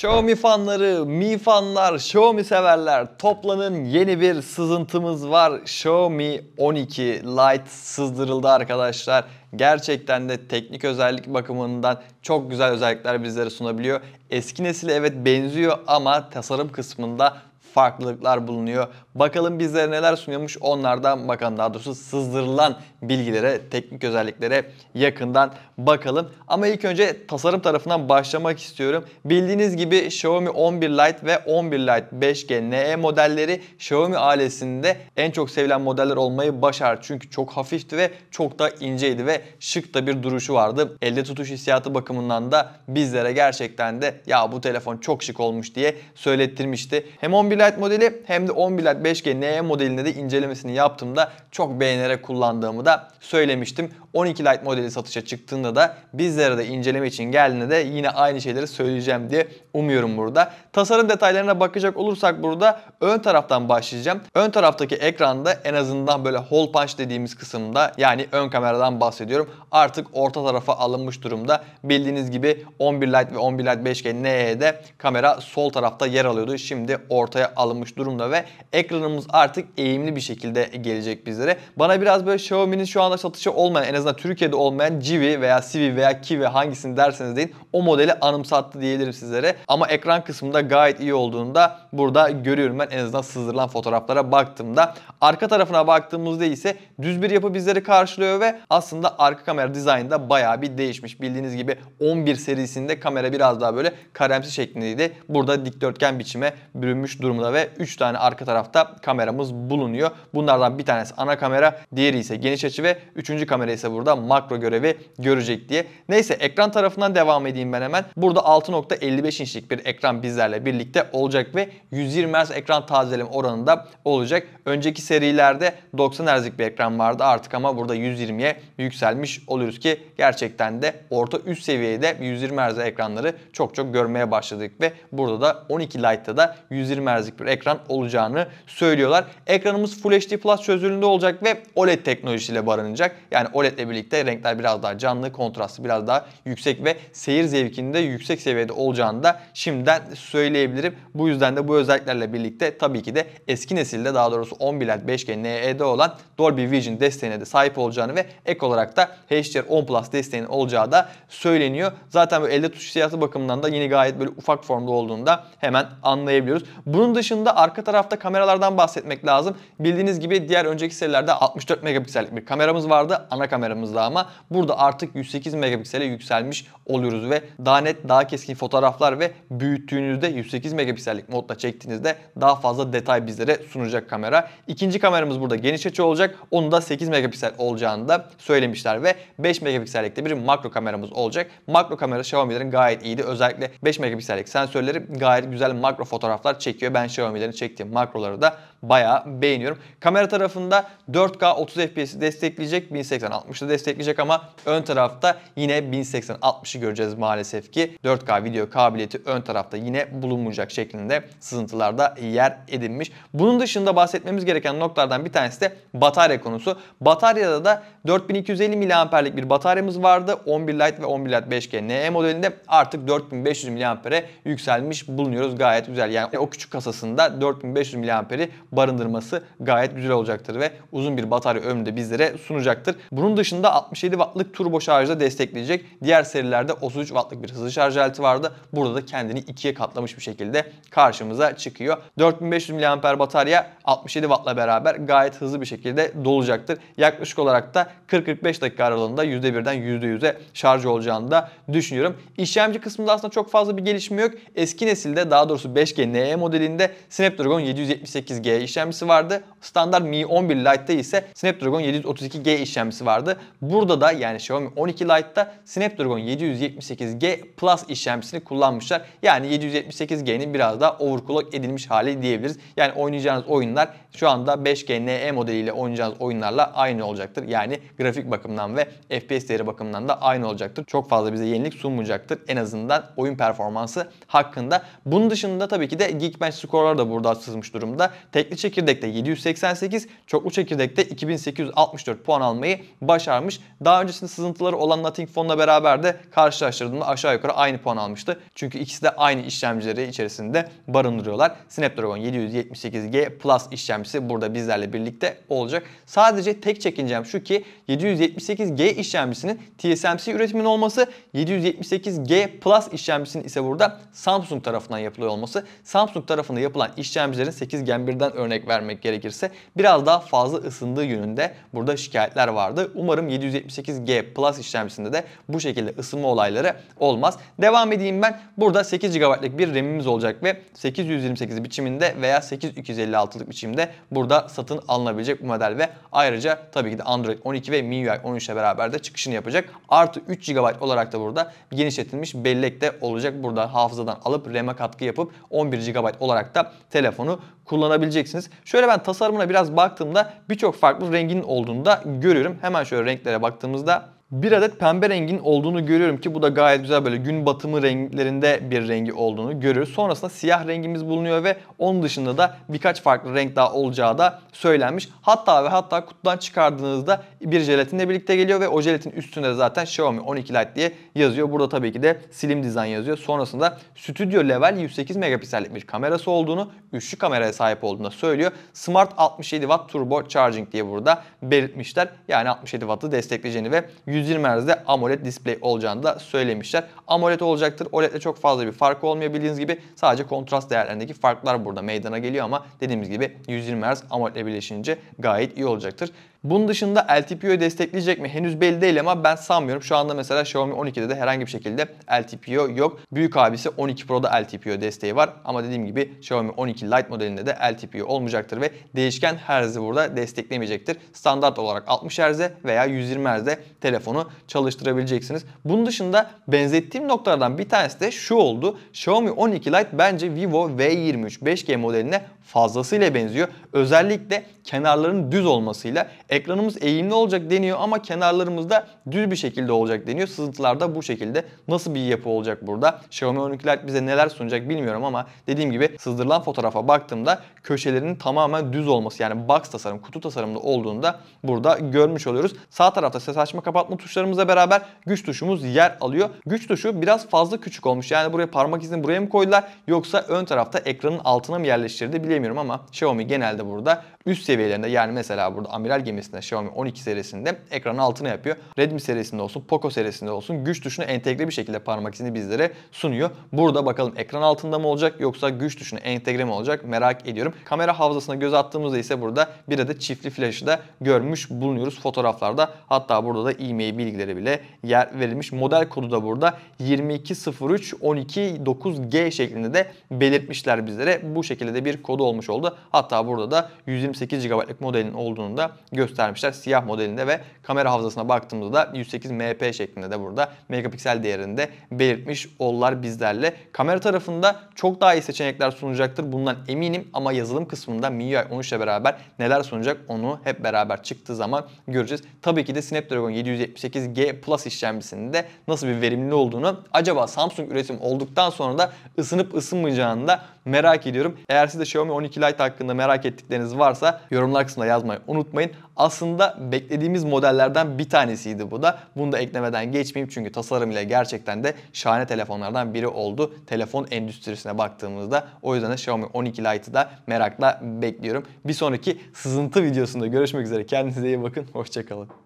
Xiaomi fanları, Mi fanlar, Xiaomi severler toplanın yeni bir sızıntımız var. Xiaomi 12 Lite sızdırıldı arkadaşlar. Gerçekten de teknik özellik bakımından çok güzel özellikler bizlere sunabiliyor. Eski nesile evet benziyor ama tasarım kısmında farklılıklar bulunuyor. Bakalım bizlere neler sunuyormuş onlardan bakalım. Daha doğrusu sızdırılan bilgilere, teknik özelliklere yakından bakalım. Ama ilk önce tasarım tarafından başlamak istiyorum. Bildiğiniz gibi Xiaomi 11 Lite ve 11 Lite 5G NE modelleri Xiaomi ailesinde en çok sevilen modeller olmayı başardı. Çünkü çok hafifti ve çok da inceydi ve şık da bir duruşu vardı. Elde tutuş hissiyatı bakımından da bizlere gerçekten de ya bu telefon çok şık olmuş diye söylettirmişti. Hem 11 Ambilight modeli hem de 11 Ambilight 5G NE modelinde de incelemesini yaptığımda çok beğenerek kullandığımı da söylemiştim. 12 Lite modeli satışa çıktığında da bizlere de inceleme için geldiğinde de yine aynı şeyleri söyleyeceğim diye umuyorum burada. Tasarım detaylarına bakacak olursak burada ön taraftan başlayacağım. Ön taraftaki ekranda en azından böyle hole punch dediğimiz kısımda yani ön kameradan bahsediyorum. Artık orta tarafa alınmış durumda. Bildiğiniz gibi 11 Lite ve 11 Lite 5G NE'de kamera sol tarafta yer alıyordu. Şimdi ortaya alınmış durumda ve ekranımız artık eğimli bir şekilde gelecek bizlere. Bana biraz böyle Xiaomi'nin şu anda satışı olmayan en azından Türkiye'de olmayan Civi veya Civi veya Kiwi hangisini derseniz deyin o modeli anımsattı diyebilirim sizlere. Ama ekran kısmında gayet iyi olduğunu da burada görüyorum ben en azından sızdırılan fotoğraflara baktığımda. Arka tarafına baktığımızda ise düz bir yapı bizleri karşılıyor ve aslında arka kamera dizaynı da bayağı bir değişmiş. Bildiğiniz gibi 11 serisinde kamera biraz daha böyle karemsi şeklindeydi. Burada dikdörtgen biçime bürünmüş durumda tarafında ve 3 tane arka tarafta kameramız bulunuyor. Bunlardan bir tanesi ana kamera, diğeri ise geniş açı ve üçüncü kamera ise burada makro görevi görecek diye. Neyse ekran tarafından devam edeyim ben hemen. Burada 6.55 inçlik bir ekran bizlerle birlikte olacak ve 120 Hz ekran tazeleme oranında olacak. Önceki serilerde 90 Hz'lik bir ekran vardı artık ama burada 120'ye yükselmiş oluruz ki gerçekten de orta üst seviyede 120 Hz ekranları çok çok görmeye başladık ve burada da 12 Lite'da da 120 Hz artık bir ekran olacağını söylüyorlar. Ekranımız Full HD Plus çözünürlüğünde olacak ve OLED teknolojisiyle barınacak. Yani OLED ile birlikte renkler biraz daha canlı, kontrastı biraz daha yüksek ve seyir zevkinde yüksek seviyede olacağını da şimdiden söyleyebilirim. Bu yüzden de bu özelliklerle birlikte tabii ki de eski nesilde daha doğrusu 11 LED 5G NED olan Dolby Vision desteğine de sahip olacağını ve ek olarak da HDR 10 Plus desteğinin olacağı da söyleniyor. Zaten bu elde tuş siyasi bakımından da yine gayet böyle ufak formda olduğunda hemen anlayabiliyoruz. Bunun dışında arka tarafta kameralardan bahsetmek lazım. Bildiğiniz gibi diğer önceki serilerde 64 megapiksellik bir kameramız vardı. Ana kameramızda ama burada artık 108 megapiksele yükselmiş oluyoruz ve daha net, daha keskin fotoğraflar ve büyüttüğünüzde 108 megapiksellik modla çektiğinizde daha fazla detay bizlere sunacak kamera. İkinci kameramız burada geniş açı olacak. Onu da 8 megapiksel olacağını da söylemişler ve 5 megapiksellikte bir makro kameramız olacak. Makro kamera Xiaomi'lerin gayet iyiydi. Özellikle 5 megapiksellik sensörleri gayet güzel makro fotoğraflar çekiyor. Ben ben Xiaomi'lerin çektiği makroları da bayağı beğeniyorum. Kamera tarafında 4K 30 fpsi destekleyecek 1080 60'ı destekleyecek ama ön tarafta yine 1080 60'ı göreceğiz maalesef ki 4K video kabiliyeti ön tarafta yine bulunmayacak şeklinde sızıntılarda yer edinmiş. Bunun dışında bahsetmemiz gereken noktalardan bir tanesi de batarya konusu. Bataryada da 4250 mAh'lik bir bataryamız vardı. 11 Lite ve 11 Lite 5G NE modelinde artık 4500 mAh'e yükselmiş bulunuyoruz. Gayet güzel. Yani o küçük kasasında 4500 mAh'i barındırması gayet güzel olacaktır ve uzun bir batarya ömrü de bizlere sunacaktır. Bunun dışında 67 wattlık turbo şarjda destekleyecek. Diğer serilerde 33 wattlık bir hızlı şarj aleti vardı. Burada da kendini ikiye katlamış bir şekilde karşımıza çıkıyor. 4500 mAh batarya 67 wattla beraber gayet hızlı bir şekilde dolacaktır. Yaklaşık olarak da 40-45 dakika aralığında %1'den %100'e şarj olacağını da düşünüyorum. İşlemci kısmında aslında çok fazla bir gelişme yok. Eski nesilde daha doğrusu 5G NE modelinde Snapdragon 778G işlemcisi vardı. Standart Mi 11 Lite'de ise Snapdragon 732G işlemcisi vardı. Burada da yani Xiaomi 12 Lite'da Snapdragon 778G Plus işlemcisini kullanmışlar. Yani 778G'nin biraz daha overclock edilmiş hali diyebiliriz. Yani oynayacağınız oyunlar şu anda 5G NE modeliyle oynayacağınız oyunlarla aynı olacaktır. Yani grafik bakımından ve FPS değeri bakımından da aynı olacaktır. Çok fazla bize yenilik sunmayacaktır. En azından oyun performansı hakkında. Bunun dışında tabii ki de Geekbench skorları da burada sızmış durumda. Teknik tekli çekirdekte 788, çoklu çekirdekte 2864 puan almayı başarmış. Daha öncesinde sızıntıları olan Nothing Phone'la beraber de karşılaştırdığımda aşağı yukarı aynı puan almıştı. Çünkü ikisi de aynı işlemcileri içerisinde barındırıyorlar. Snapdragon 778G Plus işlemcisi burada bizlerle birlikte olacak. Sadece tek çekincem şu ki 778G işlemcisinin TSMC üretimin olması, 778G Plus işlemcisinin ise burada Samsung tarafından yapılıyor olması. Samsung tarafında yapılan işlemcilerin 8 Gen 1'den örnek vermek gerekirse biraz daha fazla ısındığı yönünde burada şikayetler vardı. Umarım 778G Plus işlemcisinde de bu şekilde ısınma olayları olmaz. Devam edeyim ben. Burada 8 GB'lık bir RAM'imiz olacak ve 828 biçiminde veya 8256'lık biçimde burada satın alınabilecek bu model ve ayrıca tabii ki de Android 12 ve MIUI 13 ile beraber de çıkışını yapacak. Artı 3 GB olarak da burada genişletilmiş bellek de olacak. Burada hafızadan alıp RAM'e katkı yapıp 11 GB olarak da telefonu kullanabilecek göreceksiniz. Şöyle ben tasarımına biraz baktığımda birçok farklı rengin olduğunu da görüyorum. Hemen şöyle renklere baktığımızda bir adet pembe rengin olduğunu görüyorum ki bu da gayet güzel böyle gün batımı renklerinde bir rengi olduğunu görüyoruz. Sonrasında siyah rengimiz bulunuyor ve onun dışında da birkaç farklı renk daha olacağı da söylenmiş. Hatta ve hatta kutudan çıkardığınızda bir jelatinle birlikte geliyor ve o jelatin üstünde de zaten Xiaomi 12 Lite diye yazıyor. Burada tabii ki de Slim dizayn yazıyor. Sonrasında Studio Level 108 megapiksellik bir kamerası olduğunu, üçlü kameraya sahip olduğunu söylüyor. Smart 67 Watt Turbo Charging diye burada belirtmişler. Yani 67 Watt'ı destekleyeceğini ve 100 120 Hz'de AMOLED display olacağını da söylemişler. AMOLED olacaktır. OLED'le çok fazla bir fark olmuyor bildiğiniz gibi. Sadece kontrast değerlerindeki farklar burada meydana geliyor ama dediğimiz gibi 120 Hz amoledle birleşince gayet iyi olacaktır. Bunun dışında LTPO'yu destekleyecek mi henüz belli değil ama ben sanmıyorum. Şu anda mesela Xiaomi 12'de de herhangi bir şekilde LTPO yok. Büyük abisi 12 Pro'da LTPO desteği var ama dediğim gibi Xiaomi 12 Lite modelinde de LTPO olmayacaktır ve değişken herzi burada desteklemeyecektir. Standart olarak 60 Hz'e veya 120 Hz'e telefonu çalıştırabileceksiniz. Bunun dışında benzettiğim noktalardan bir tanesi de şu oldu. Xiaomi 12 Lite bence Vivo V23 5G modeline fazlasıyla benziyor. Özellikle kenarların düz olmasıyla Ekranımız eğimli olacak deniyor ama kenarlarımız da düz bir şekilde olacak deniyor. Sızıntılar da bu şekilde. Nasıl bir yapı olacak burada? Xiaomi 12 Lite bize neler sunacak bilmiyorum ama dediğim gibi sızdırılan fotoğrafa baktığımda köşelerinin tamamen düz olması yani box tasarım, kutu tasarımlı olduğunu da burada görmüş oluyoruz. Sağ tarafta ses açma kapatma tuşlarımızla beraber güç tuşumuz yer alıyor. Güç tuşu biraz fazla küçük olmuş. Yani buraya parmak izini buraya mı koydular yoksa ön tarafta ekranın altına mı yerleştirdi bilemiyorum ama Xiaomi genelde burada üst seviyelerinde yani mesela burada amiral gemisinde Xiaomi 12 serisinde ekranın altına yapıyor. Redmi serisinde olsun, Poco serisinde olsun güç tuşuna entegre bir şekilde parmak izini bizlere sunuyor. Burada bakalım ekran altında mı olacak yoksa güç tuşuna entegre mi olacak merak ediyorum. Kamera havzasına göz attığımızda ise burada bir adet çiftli flaşı da görmüş bulunuyoruz fotoğraflarda. Hatta burada da e-mail bilgileri bile yer verilmiş. Model kodu da burada 2203129 g şeklinde de belirtmişler bizlere. Bu şekilde de bir kodu olmuş oldu. Hatta burada da 120 128 GB'lık modelin olduğunu da göstermişler siyah modelinde ve kamera hafızasına baktığımızda da 108 MP şeklinde de burada megapiksel değerinde belirtmiş oldular bizlerle. Kamera tarafında çok daha iyi seçenekler sunacaktır bundan eminim ama yazılım kısmında MIUI 13 ile beraber neler sunacak onu hep beraber çıktığı zaman göreceğiz. Tabii ki de Snapdragon 778G Plus işlemcisinin de nasıl bir verimli olduğunu acaba Samsung üretim olduktan sonra da ısınıp ısınmayacağını da merak ediyorum. Eğer siz de Xiaomi 12 Lite hakkında merak ettikleriniz varsa varsa yorumlar kısmına yazmayı unutmayın. Aslında beklediğimiz modellerden bir tanesiydi bu da. Bunu da eklemeden geçmeyeyim çünkü tasarım ile gerçekten de şahane telefonlardan biri oldu. Telefon endüstrisine baktığımızda o yüzden de Xiaomi 12 Lite'ı da merakla bekliyorum. Bir sonraki sızıntı videosunda görüşmek üzere. Kendinize iyi bakın. Hoşçakalın.